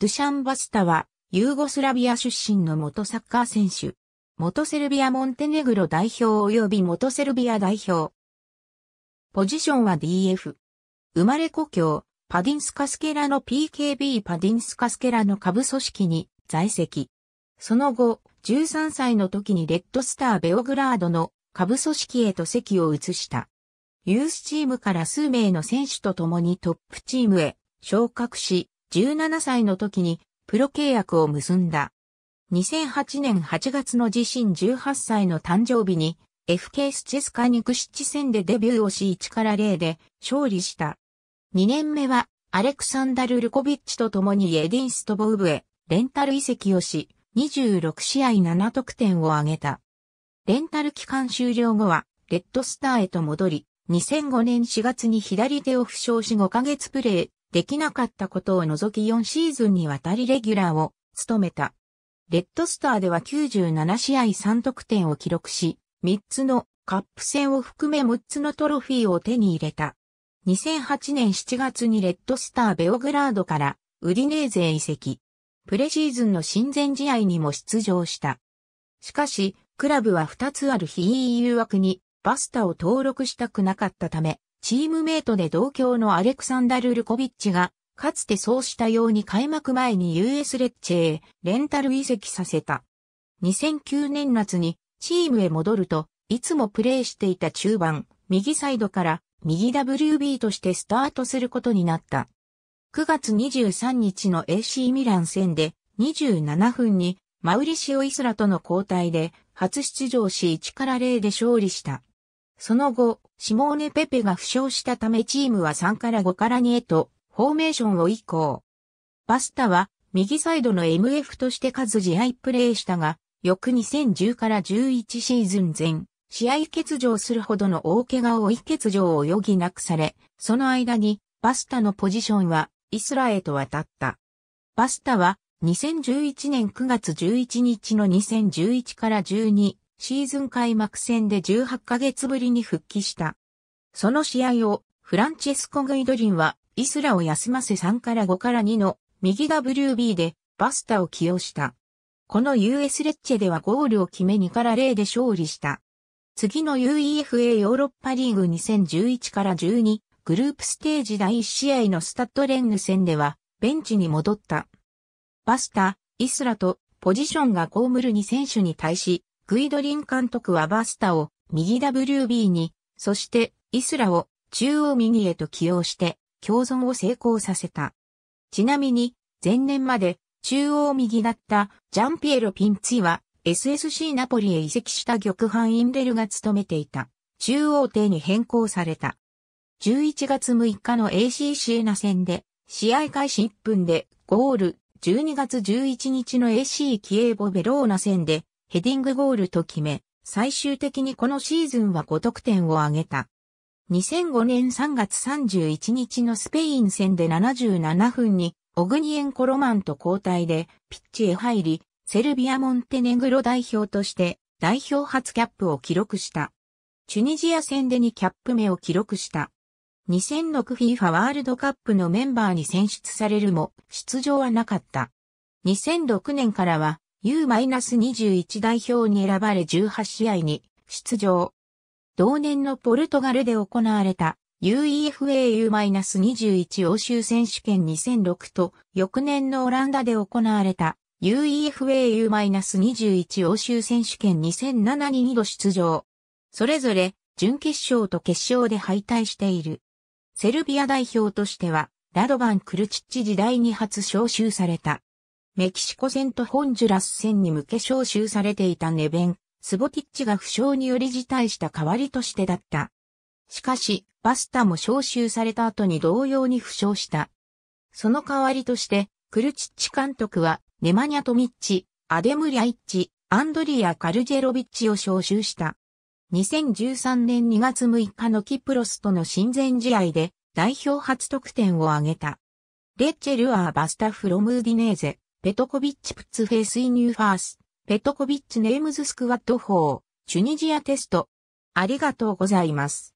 ドゥシャン・バスタは、ユーゴスラビア出身の元サッカー選手。元セルビア・モンテネグロ代表及び元セルビア代表。ポジションは DF。生まれ故郷、パディンスカスケラの PKB パディンスカスケラの下部組織に在籍。その後、13歳の時にレッドスター・ベオグラードの下部組織へと席を移した。ユースチームから数名の選手と共にトップチームへ昇格し、17歳の時にプロ契約を結んだ。2008年8月の自身18歳の誕生日に FK スチェスカニクシッチ戦でデビューをし1から0で勝利した。2年目はアレクサンダル・ルコビッチと共にエディンストボウブへレンタル移籍をし26試合7得点を挙げた。レンタル期間終了後はレッドスターへと戻り2005年4月に左手を負傷し5ヶ月プレーできなかったことを除き4シーズンにわたりレギュラーを務めた。レッドスターでは97試合3得点を記録し、3つのカップ戦を含め6つのトロフィーを手に入れた。2008年7月にレッドスターベオグラードからウディネーゼ移籍。プレシーズンの親善試合にも出場した。しかし、クラブは2つある非 EU 枠にバスタを登録したくなかったため、チームメイトで同郷のアレクサンダル・ルコビッチが、かつてそうしたように開幕前に US レッチェへレンタル移籍させた。2009年夏にチームへ戻ると、いつもプレーしていた中盤、右サイドから右 WB としてスタートすることになった。9月23日の AC ミラン戦で27分にマウリシオ・イスラとの交代で初出場し1から0で勝利した。その後、シモーネ・ペペが負傷したためチームは3から5から2へと、フォーメーションを移行。バスタは、右サイドの MF として数試合プレーしたが、翌2010から11シーズン前、試合欠場するほどの大怪我を追い欠場を余儀なくされ、その間に、バスタのポジションは、イスラへと渡った。バスタは、2011年9月11日の2011から12シーズン開幕戦で18ヶ月ぶりに復帰した。その試合をフランチェスコ・グイドリンはイスラを休ませ3から5から2の右 WB でバスタを起用した。この US レッチェではゴールを決め2から0で勝利した。次の UEFA ヨーロッパリーグ2011から12グループステージ第1試合のスタッドレング戦ではベンチに戻った。バスタ、イスラとポジションがムル2選手に対しグイドリン監督はバスタを右 WB に、そしてイスラを中央右へと起用して共存を成功させた。ちなみに、前年まで中央右だったジャンピエロ・ピンツィは SSC ナポリへ移籍した玉半インデルが務めていた中央邸に変更された。11月6日の AC シエナ戦で試合開始1分でゴール、12月11日の AC キエーボ・ベローナ戦でヘディングゴールと決め、最終的にこのシーズンは5得点を挙げた。2005年3月31日のスペイン戦で77分に、オグニエンコロマンと交代でピッチへ入り、セルビア・モンテネグロ代表として代表初キャップを記録した。チュニジア戦で2キャップ目を記録した。2006FIFA ワールドカップのメンバーに選出されるも出場はなかった。2006年からは U-21 代表に選ばれ18試合に出場。同年のポルトガルで行われた UEFAU-21 欧州選手権2006と翌年のオランダで行われた UEFAU-21 欧州選手権2007に2度出場。それぞれ準決勝と決勝で敗退している。セルビア代表としてはラドバン・クルチッチ時代に初招集された。メキシコ戦とホンジュラス戦に向け招集されていたネベン、スボティッチが負傷により辞退した代わりとしてだった。しかし、バスタも招集された後に同様に負傷した。その代わりとして、クルチッチ監督は、ネマニャトミッチ、アデムリャイッチ、アンドリア・カルジェロビッチを招集した。2013年2月6日のキプロスとの親善試合で代表初得点を挙げた。レッチェルアー・バスタ・フロムーディネーゼ。ペトコビッチプッツフェイスイニューファース、ペトコビッチネームズスクワット法、チュニジアテスト。ありがとうございます。